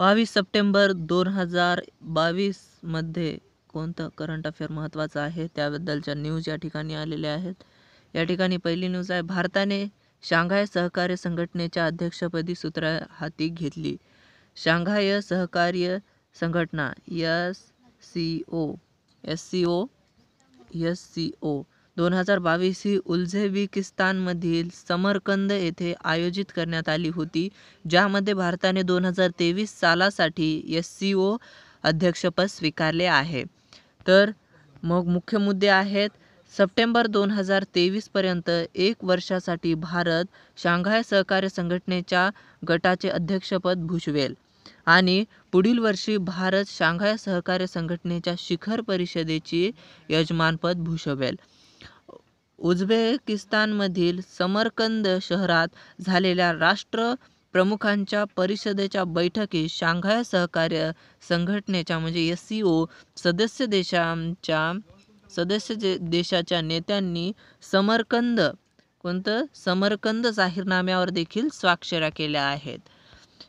बावीस सप्टेंबर दोन हजार बावीसमध्ये कोणतं करंट अफेअर महत्त्वाचं आहे त्याबद्दलच्या न्यूज या ठिकाणी आलेल्या आहेत या ठिकाणी पहिली न्यूज आहे भारताने शांघाय सहकार्य संघटनेच्या अध्यक्षपदी सूत्र हाती घेतली शांघाय सहकार्य संघटना S C O S C O S C O दोन हजार बावीस ही उल्झेबिकिस्तानमधील समरकंद येथे आयोजित करण्यात आली होती ज्यामध्ये भारताने दोन हजार तेवीस सालासाठी एस सी ओ अध्यक्षपद स्वीकारले आहे तर मग मुख्य मुद्दे आहेत सप्टेंबर दोन हजार तेवीसपर्यंत एक वर्षासाठी भारत शांघाय सहकार्य संघटनेच्या गटाचे अध्यक्षपद भूषवेल आणि पुढील वर्षी भारत शांघाय सहकार्य संघटनेच्या शिखर परिषदेची यजमानपद भूषवेल उझबेकिस्तानमधील समरकंद शहरात झालेल्या राष्ट्र प्रमुखांच्या परिषदेच्या बैठकीत शांघाय सहकार्य संघटनेच्या म्हणजे एस सी ओ सदस्य देशांच्या सदस्य देशाच्या नेत्यांनी समरकंद कोणतं समरकंद जाहीरनाम्यावर देखील स्वाक्षऱ्या केल्या आहेत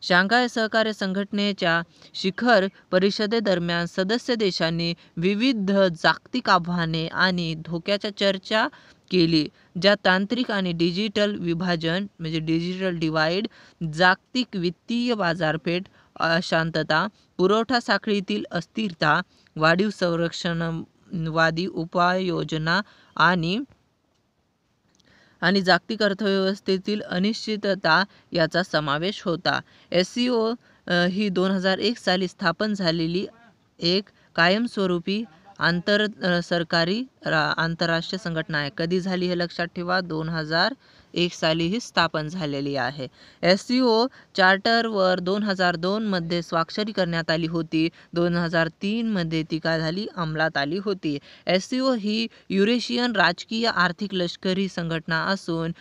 शांघाय सहकार्य संघटनेच्या शिखर परिषदेदरम्यान सदस्य देशांनी विविध जागतिक आव्हाने आणि धोक्याच्या चर्चा केली ज्या तांत्रिक आणि डिजिटल विभाजन म्हणजे डिजिटल डिवाइड जागतिक वित्तीय बाजारपेठ अशांतता पुरवठा साखळीतील अस्थिरता वाढीव संरक्षणवादी उपाययोजना आणि आणि जागतिक अर्थव्यवस्थेतील अनिश्चितता याचा समावेश होता एस सी ओ ही दोन हजार एक साली स्थापन झालेली एक कायमस्वरूपी आंतर सरकारी आंतरराष्ट्रीय संघटना आहे कधी झाली हे लक्षात ठेवा दोन हजार एक साली ही स्थापन झालेली आहे एस सी ओ चार्टरवर दोन हजार दोनमध्ये स्वाक्षरी करण्यात आली होती दोन हजार तीनमध्ये ती काय झाली अंमलात आली होती एस सी ओ ही युरेशियन राजकीय आर्थिक लष्करी संघटना असून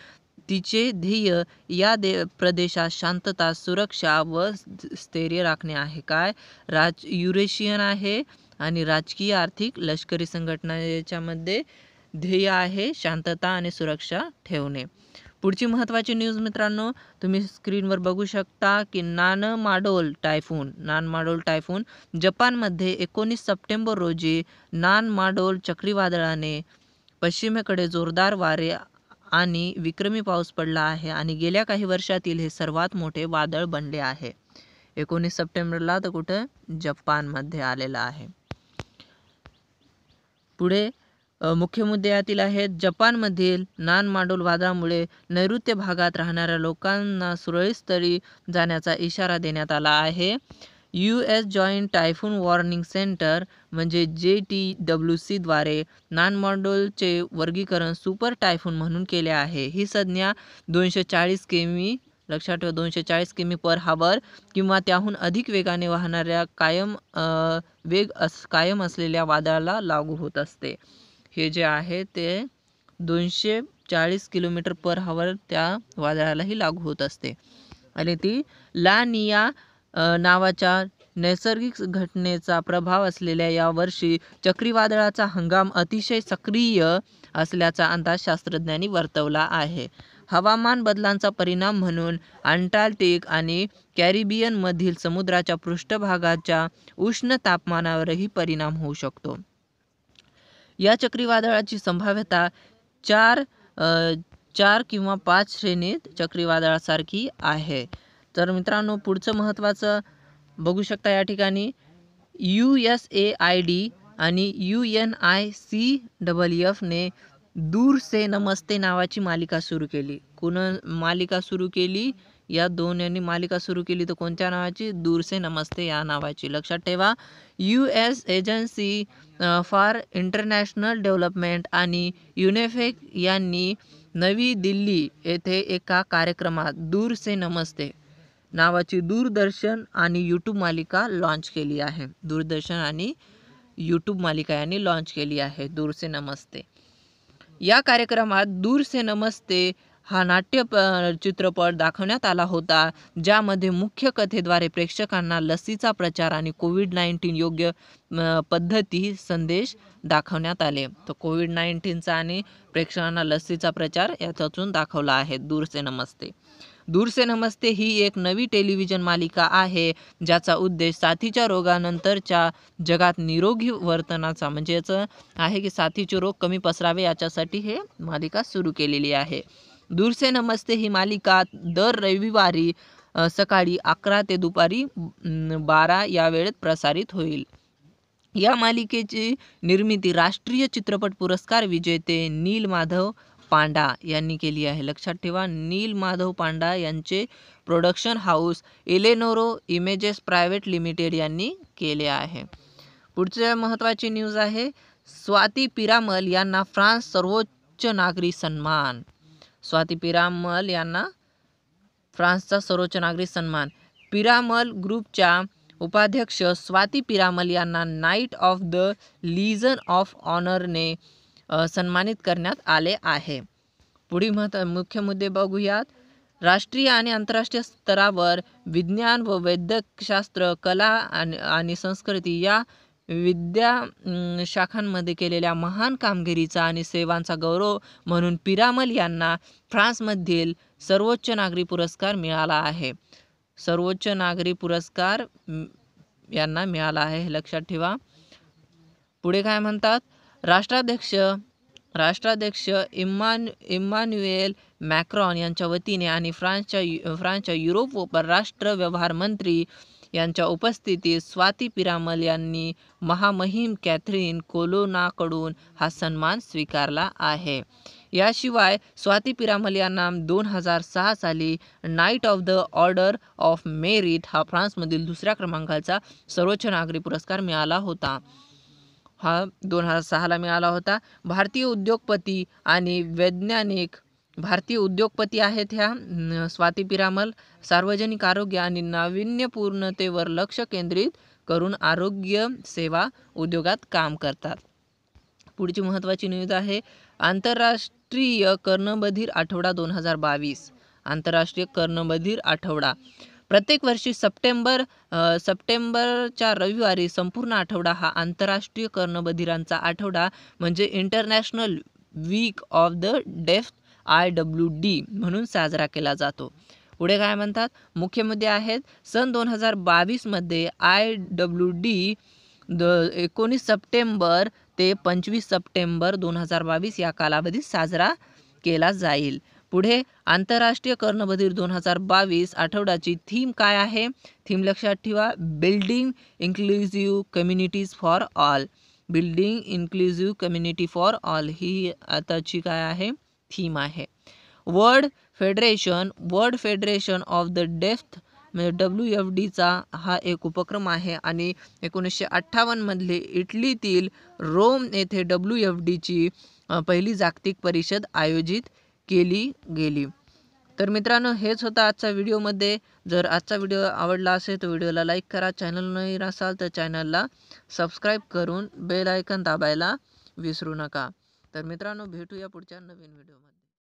तिचे ध्येय या दे प्रदेशात शांतता सुरक्षा व स्थैर्य राखणे आहे काय राज युरेशियन आहे आणि राजकीय आर्थिक लष्करी संघटना याच्यामध्ये ध्येय आहे शांतता आणि सुरक्षा ठेवणे पुढची महत्त्वाची न्यूज मित्रांनो तुम्ही स्क्रीनवर बघू शकता की Nanmadol typhoon Nanmadol typhoon जपानमध्ये एकोणीस सप्टेंबर रोजी नान माडोल चक्रीवादळाने पश्चिमेकडे जोरदार वारे आणि विक्रमी पाऊस पडला आहे आणि गेल्या काही वर्षातील हे सर्वात मोठे वादळ बनले आहे एकोणीस सप्टेंबरला तर कुठं जपानमध्ये आलेलं आहे पुढे मुख्य मुद्दे यातील आहेत जपानमधील नान मांडूल वादळामुळे नैऋत्य भागात राहणाऱ्या लोकांना सुरळीतस्तरी जाण्याचा इशारा देण्यात आला आहे U S joint typhoon warning centre म्हणजे जे टी डब्ल्यू सीद्वारे नान वर्गीकरण सुपर टायफून म्हणून केले आहे ही संज्ञा दोनशे चाळीस केमी लक्षात ठेवा दोनशे चाळीस किमी पर हावर किंवा त्याहून अधिक वेगाने वाहणाऱ्या कायम वेग अस कायम असलेल्या वादळाला लागू होत असते हे जे आहे ते दोनशे चाळीस किलोमीटर पर हवर त्या वादळालाही लागू होत असते आणि ती लानिया नावाच्या नैसर्गिक घटनेचा प्रभाव असलेल्या या वर्षी चक्रीवादळाचा हंगाम अतिशय सक्रिय असल्याचा अंदाज शास्त्रज्ञांनी वर्तवला आहे हवामान बदलांचा परिणाम म्हणून अंटार्क्टिक आणि कॅरिबियनमधील समुद्राच्या पृष्ठभागाच्या उष्ण तापमानावरही परिणाम होऊ शकतो या चक्रीवादळाची संभाव्यता चार चार किंवा पाच श्रेणीत चक्रीवादळासारखी आहे तर मित्रांनो पुढचं महत्त्वाचं बघू शकता या ठिकाणी U S A I D आणि U N I C double एफने दूर से नमस्ते नावाची मालिका सुरू केली कुणा मालिका सुरू केली या दोन यांनी मालिका सुरू केली तर कोणत्या नावाची दूरसे नमस्ते या नावाची लक्षात ठेवा U S agency for international development आणि युनेफेक यांनी नवी दिल्ली येथे एका कार्यक्रमात दूरसे नमस्ते नावाची दूरदर्शन आणि यूट्यूब मालिका लॉन्च केली आहे दूरदर्शन आणि यूट्यूब मालिका यांनी लॉन्च केली आहे दूरसे नमस्ते या कार्यक्रमात दूरसे नमस्ते हा नाट्य प चित्रपट दाखवण्यात आला होता ज्यामध्ये मुख्य कथेद्वारे प्रेक्षकांना लसीचा प्रचार आणि कोविड नाईन्टीन योग्य पद्धती संदेश दाखवण्यात आले तर कोविड नाईन्टीनचा आणि प्रेक्षकांना लसीचा प्रचार याच्यातून दाखवला आहे दूरसे नमस्ते दूरसे नमस्ते ही एक नवी टेलिव्हिजन मालिका आहे ज्याचा उद्देश साथीच्या रोगानंतरच्या जगात निरोगी वर्तनाचा म्हणजेच आहे की साथीचे रोग कमी पसरावे याच्यासाठी हे मालिका सुरू केलेली आहे दूरसे नमस्ते ही मालिका दर रविवारी सकाळी अकरा ते दुपारी बारा या वेळेत प्रसारित होईल या मालिकेची निर्मिती राष्ट्रीय चित्रपट पुरस्कार विजेते नील माधव पांडा यांनी केली आहे लक्षात ठेवा नील माधव पांडा यांचे production house Eleanora images private limited यांनी केले आहे पुढच्या महत्त्वाची न्यूज आहे स्वाती पिरामल यांना फ्रान्स सर्वोच्च नागरी सन्मान स्वाती पिरामल यांना फ्रान्सचा सर्वोच्च नागरी सन्मान पिरामल ग्रुपच्या उपाध्यक्ष स्वाती पिरामल यांना knight of the legion of ऑनरने सन्मानित करण्यात आले आहे पुढील मुख्य मुद्दे बघूयात राष्ट्रीय आणि आंतरराष्ट्रीय स्तरावर विज्ञान व वैद्यकशास्त्र कला आणि आणि संस्कृती या विद्या शाखांमध्ये केलेल्या महान कामगिरीचा आणि सेवांचा गौरव म्हणून पिरामल यांना फ्रान्समधील सर्वोच्च नागरी पुरस्कार मिळाला आहे सर्वोच्च नागरी पुरस्कार यांना मिळाला आहे हे लक्षात ठेवा पुढे काय म्हणतात राष्ट्राध्यक्ष राष्ट्राध्यक्ष इम्मान इम्मान्युएल मॅक्रॉन यांच्या वतीने आणि फ्रान्सच्या फ्रान्सच्या युरोप व परराष्ट्र व्यवहार मंत्री यांच्या उपस्थितीत स्वाती पिरामल यांनी महामहिम कॅथरीन कोलोनाकडून हा सन्मान स्वीकारला आहे याशिवाय स्वाती पिरामल यांना दोन हजार सहा साली knight of the order of merit हा फ्रान्समधील दुसऱ्या क्रमांकाचा सर्वोच्च नागरी पुरस्कार मिळाला होता हा दोन हजार सहाला मिळाला होता भारतीय उद्योगपती आणि वैज्ञानिक भारतीय उद्योगपती आहेत ह्या स्वाती पिरामल सार्वजनिक आरोग्य आणि नाविन्यपूर्णतेवर लक्ष केंद्रित करून आरोग्य सेवा उद्योगात काम करतात पुढची महत्त्वाची न्यूज आहे आंतरराष्ट्रीय कर्णबधीर आठवडा दोन हजार बावीस आंतरराष्ट्रीय कर्णबधीर आठवडा प्रत्येक वर्षी सप्टेंबर सप्टेंबरच्या रविवारी संपूर्ण आठवडा हा आंतरराष्ट्रीय कर्णबधिरांचा आठवडा म्हणजे international week of the deaf I W D म्हणून साजरा केला जातो पुढे काय म्हणतात मुख्य मुद्दे आहेत सन दोन हजार बावीसमध्ये आय डब्ल्यू डी द एकोणीस सप्टेंबर ते पंचवीस सप्टेंबर दोन हजार बावीस या कालावधीत साजरा केला जाईल पुढे आंतरराष्ट्रीय कर्णबधीर दोन हजार बावीस आठवड्याची थीम काय आहे थीम लक्षात ठेवा building inclusive communities for all building inclusive community for all ही आताची काय आहे थीम आहे world federation world federation of the deaf म्हणजे डब्ल्यू एफ डीचा हा एक उपक्रम आहे आणि एकोणीसशे अठ्ठावन्नमधले इटलीतील रोम येथे डब्ल्यू एफ डीची पहिली जागतिक परिषद आयोजित केली गेली तर मित्रांनो हेच होतं आजचा व्हिडिओमध्ये जर आजचा व्हिडिओ आवडला असेल तर व्हिडिओला लाईक करा चॅनल नाही असाल तर चॅनलला सबस्क्राईब करून बेल आयकन दाबायला विसरू नका तर मित्रांनो भेटूया पुढच्या नवीन व्हिडिओमध्ये